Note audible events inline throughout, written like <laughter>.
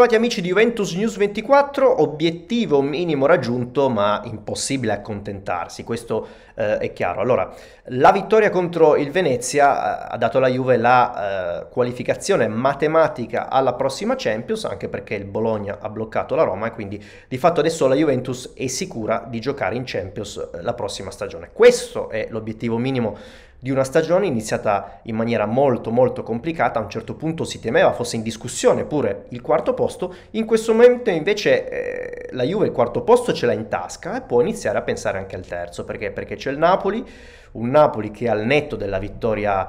Bentrovati amici di Juventus News 24, obiettivo minimo raggiunto ma impossibile accontentarsi, questo eh, è chiaro. Allora, la vittoria contro il Venezia eh, ha dato alla Juve la eh, qualificazione matematica alla prossima Champions, anche perché il Bologna ha bloccato la Roma e quindi di fatto adesso la Juventus è sicura di giocare in Champions eh, la prossima stagione. Questo è l'obiettivo minimo di una stagione iniziata in maniera molto molto complicata, a un certo punto si temeva fosse in discussione pure il quarto posto, in questo momento invece eh, la Juve il quarto posto ce l'ha in tasca e può iniziare a pensare anche al terzo, perché? Perché c'è il Napoli, un Napoli che al netto della vittoria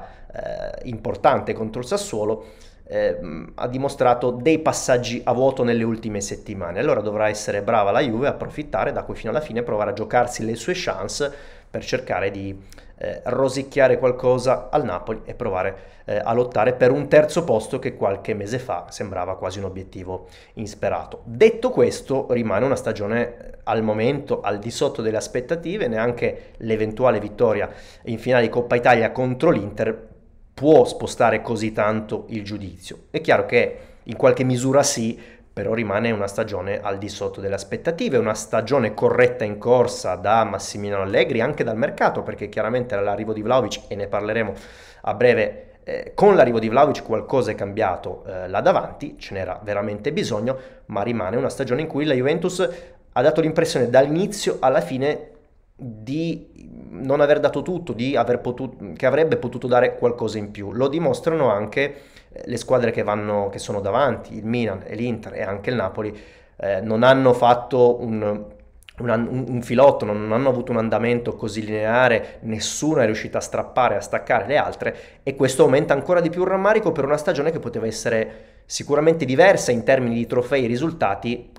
eh, importante contro il Sassuolo eh, ha dimostrato dei passaggi a vuoto nelle ultime settimane, allora dovrà essere brava la Juve, approfittare da qui fino alla fine, e provare a giocarsi le sue chance per cercare di eh, rosicchiare qualcosa al Napoli e provare eh, a lottare per un terzo posto che qualche mese fa sembrava quasi un obiettivo insperato. Detto questo, rimane una stagione eh, al momento al di sotto delle aspettative, neanche l'eventuale vittoria in finale di Coppa Italia contro l'Inter può spostare così tanto il giudizio. È chiaro che in qualche misura sì, però rimane una stagione al di sotto delle aspettative, una stagione corretta in corsa da Massimiliano Allegri, anche dal mercato, perché chiaramente all'arrivo di Vlaovic, e ne parleremo a breve, eh, con l'arrivo di Vlaovic qualcosa è cambiato eh, là davanti, ce n'era veramente bisogno, ma rimane una stagione in cui la Juventus ha dato l'impressione dall'inizio alla fine di non aver dato tutto, aver potuto, che avrebbe potuto dare qualcosa in più. Lo dimostrano anche eh, le squadre che, vanno, che sono davanti, il Milan e l'Inter e anche il Napoli, eh, non hanno fatto un, un, un, filotto, non, hanno avuto un andamento così lineare, nessuno è riuscito a strappare, a staccare le altre e questo aumenta ancora di più il rammarico per una stagione che poteva essere sicuramente diversa in termini di trofei e risultati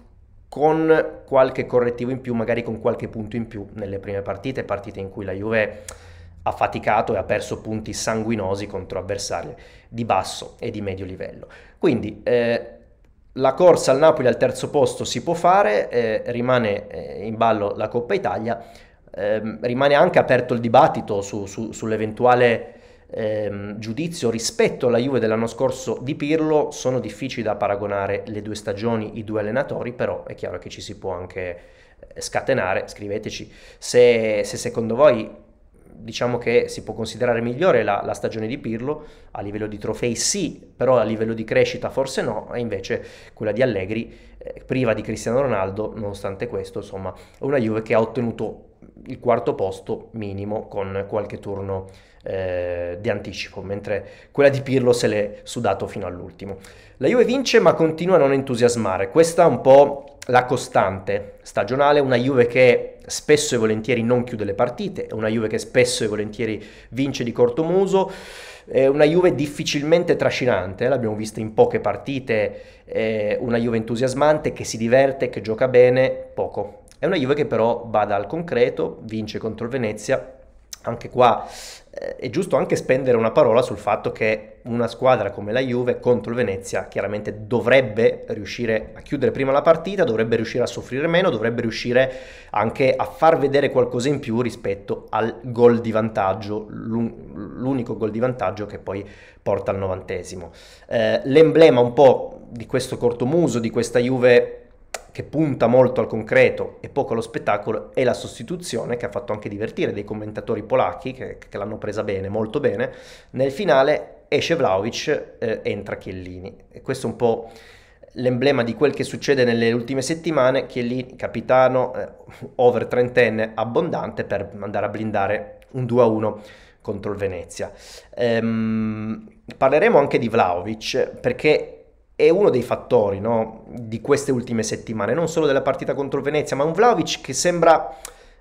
con qualche correttivo in più, magari con qualche punto in più nelle prime partite, partite in cui la Juve ha faticato e ha perso punti sanguinosi contro avversari di basso e di medio livello. Quindi eh, la corsa al Napoli al terzo posto si può fare, eh, rimane eh, in ballo la Coppa Italia, ehm, rimane anche aperto il dibattito su, su, sull'eventuale ehm, giudizio rispetto alla Juve dell'anno scorso di Pirlo sono difficili da paragonare le due stagioni, i due allenatori, però è chiaro che ci si può anche eh, scatenare, scriveteci se, se secondo voi diciamo che si può considerare migliore la, la, stagione di Pirlo, a livello di trofei sì, però a livello di crescita forse no, e invece quella di Allegri, eh, priva di Cristiano Ronaldo, nonostante questo, insomma, una Juve che ha ottenuto il quarto posto minimo con qualche turno eh, di anticipo, mentre quella di Pirlo se l'è sudato fino all'ultimo. La Juve vince ma continua a non entusiasmare, questa è un po' la costante stagionale, una Juve che spesso e volentieri non chiude le partite, una Juve che spesso e volentieri vince di corto muso, è una Juve difficilmente trascinante, l'abbiamo vista in poche partite, è una Juve entusiasmante che si diverte, che gioca bene, poco, è una Juve che però bada al concreto, vince contro il Venezia, anche qua eh, è giusto anche spendere una parola sul fatto che una squadra come la Juve contro il Venezia chiaramente dovrebbe riuscire a chiudere prima la partita, dovrebbe riuscire a soffrire meno, dovrebbe riuscire anche a far vedere qualcosa in più rispetto al gol di vantaggio, l'unico gol di vantaggio che poi porta al novantesimo. Eh, l'emblema un po' di questo cortomuso, di questa Juve che punta molto al concreto e poco allo spettacolo e la sostituzione che ha fatto anche divertire dei commentatori polacchi che, che l'hanno presa bene, molto bene. Nel finale esce Vlaovic, eh, entra Chiellini. E questo è un po' l'emblema di quel che succede nelle ultime settimane, Chiellini, capitano, eh, over trentenne, abbondante per andare a blindare un 2-1 contro il Venezia. Ehm, parleremo anche di Vlaovic perché è uno dei fattori no, di queste ultime settimane, non solo della partita contro Venezia, ma un Vlaovic che sembra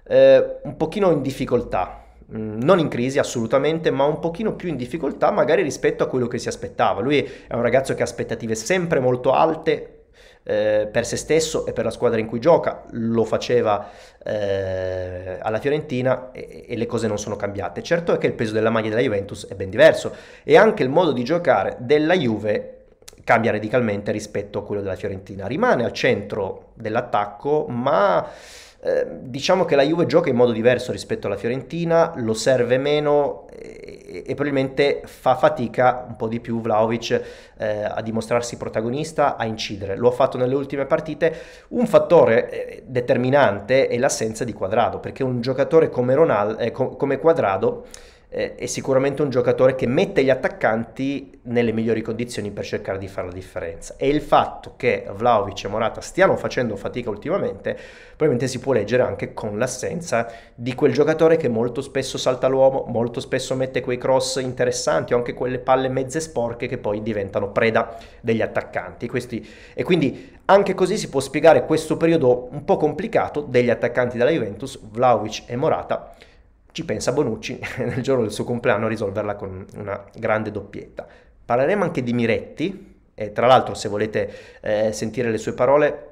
eh, un pochino in difficoltà, mm, non in crisi assolutamente, ma un pochino più in difficoltà magari rispetto a quello che si aspettava. Lui è un ragazzo che ha aspettative sempre molto alte, eh, per se stesso e per la squadra in cui gioca, lo faceva eh, alla Fiorentina e, e, le cose non sono cambiate. Certo è che il peso della maglia della Juventus è ben diverso e anche il modo di giocare della Juve cambia radicalmente rispetto a quello della Fiorentina. Rimane al centro dell'attacco, ma ehm, diciamo che la Juve gioca in modo diverso rispetto alla Fiorentina, lo serve meno e, e probabilmente fa fatica un po' di più Vlaovic eh, a dimostrarsi protagonista, a incidere. Lo ha fatto nelle ultime partite. Un fattore eh, determinante è l'assenza di Quadrado, perché un giocatore come, Ronald, eh, come Quadrado eh, è sicuramente un giocatore che mette gli attaccanti nelle migliori condizioni per cercare di fare la differenza. E il fatto che Vlaovic e Morata stiano facendo fatica ultimamente, probabilmente si può leggere anche con l'assenza di quel giocatore che molto spesso salta l'uomo, molto spesso mette quei cross interessanti o anche quelle palle mezze sporche che poi diventano preda degli attaccanti. Questi, e quindi anche così si può spiegare questo periodo un po' complicato degli attaccanti della Juventus, Vlaovic e Morata ci pensa Bonucci <laughs> nel giorno del suo compleanno a risolverla con una grande doppietta. Parleremo anche di Miretti, e tra l'altro se volete eh, sentire le sue parole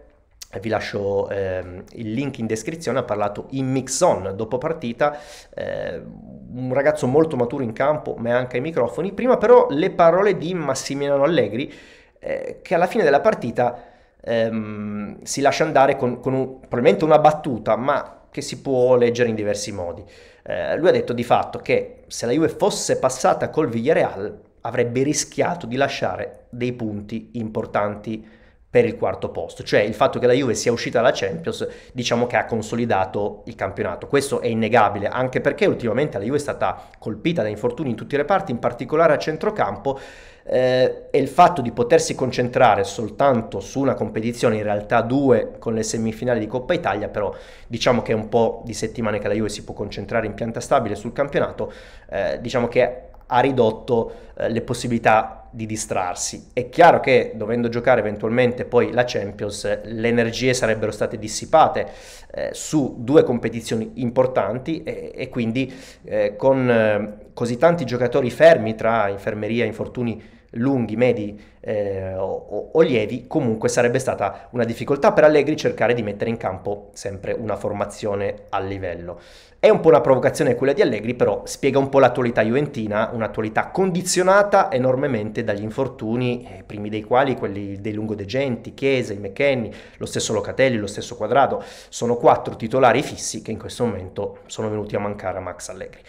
eh, vi lascio ehm, il link in descrizione, ha parlato in mix-on dopo partita, eh, un ragazzo molto maturo in campo ma anche ai microfoni. Prima però le parole di Massimiliano Allegri eh, che alla fine della partita ehm, si lascia andare con, con un, probabilmente una battuta ma che si può leggere in diversi modi. Eh, lui ha detto di fatto che se la Juve fosse passata col Villarreal avrebbe rischiato di lasciare dei punti importanti per il quarto posto, cioè il fatto che la Juve sia uscita dalla Champions diciamo che ha consolidato il campionato, questo è innegabile anche perché ultimamente la Juve è stata colpita da infortuni in tutti i reparti, in particolare a centrocampo eh, e il fatto di potersi concentrare soltanto su una competizione, in realtà due con le semifinali di Coppa Italia, però diciamo che è un po' di settimane che la Juve si può concentrare in pianta stabile sul campionato, eh, diciamo che ha ridotto eh, le possibilità di distrarsi. È chiaro che dovendo giocare eventualmente poi la Champions, le energie sarebbero state dissipate eh, su due competizioni importanti e, e quindi eh, con eh, così tanti giocatori fermi tra infermeria, e infortuni lunghi, medi eh, o, o, lievi, comunque sarebbe stata una difficoltà per Allegri cercare di mettere in campo sempre una formazione a livello. È un po' una provocazione quella di Allegri, però spiega un po' l'attualità juventina, un'attualità condizionata enormemente dagli infortuni, eh, primi dei quali quelli dei Lungodegenti, De Genti, Chiesa, i McKenny, lo stesso Locatelli, lo stesso Quadrado. Sono quattro titolari fissi che in questo momento sono venuti a mancare a Max Allegri.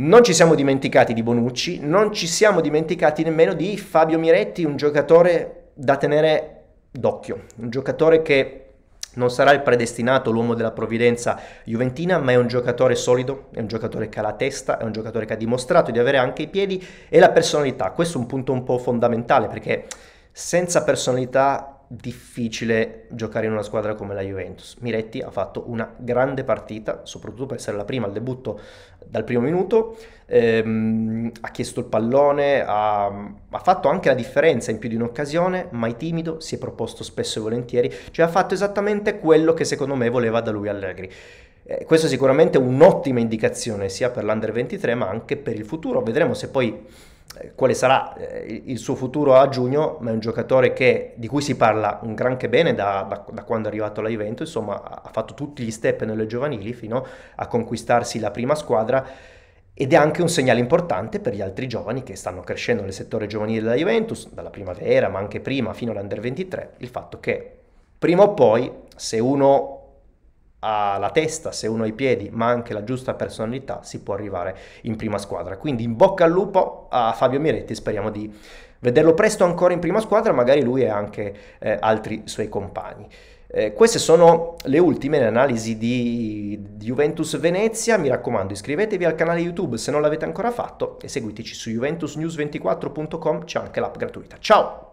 Non ci siamo dimenticati di Bonucci, non ci siamo dimenticati nemmeno di Fabio Miretti, un giocatore da tenere d'occhio, un giocatore che non sarà il predestinato, l'uomo della provvidenza juventina, ma è un giocatore solido, è un giocatore che ha la testa, è un giocatore che ha dimostrato di avere anche i piedi e la personalità. Questo è un punto un po' fondamentale perché senza personalità difficile giocare in una squadra come la Juventus. Miretti ha fatto una grande partita, soprattutto per essere la prima al debutto dal primo minuto, ehm, ha chiesto il pallone, ha, ha, fatto anche la differenza in più di un'occasione, mai timido, si è proposto spesso e volentieri, cioè ha fatto esattamente quello che secondo me voleva da lui Allegri. Eh, questo è sicuramente un'ottima indicazione sia per l'Under 23 ma anche per il futuro. Vedremo se poi eh, quale sarà eh, il suo futuro a giugno, ma è un giocatore che, di cui si parla un gran che bene da, da, da quando è arrivato alla Juventus, insomma ha fatto tutti gli step nelle giovanili fino a conquistarsi la prima squadra ed è anche un segnale importante per gli altri giovani che stanno crescendo nel settore giovanile della Juventus, dalla primavera ma anche prima fino all'Under 23, il fatto che prima o poi se uno ha la testa, se uno ha i piedi, ma anche la giusta personalità, si può arrivare in prima squadra. Quindi in bocca al lupo a Fabio Miretti, speriamo di vederlo presto ancora in prima squadra, magari lui e anche eh, altri suoi compagni. Eh, queste sono le ultime analisi di, di Juventus Venezia, mi raccomando iscrivetevi al canale YouTube se non l'avete ancora fatto e seguiteci su juventusnews24.com, c'è anche l'app gratuita. Ciao!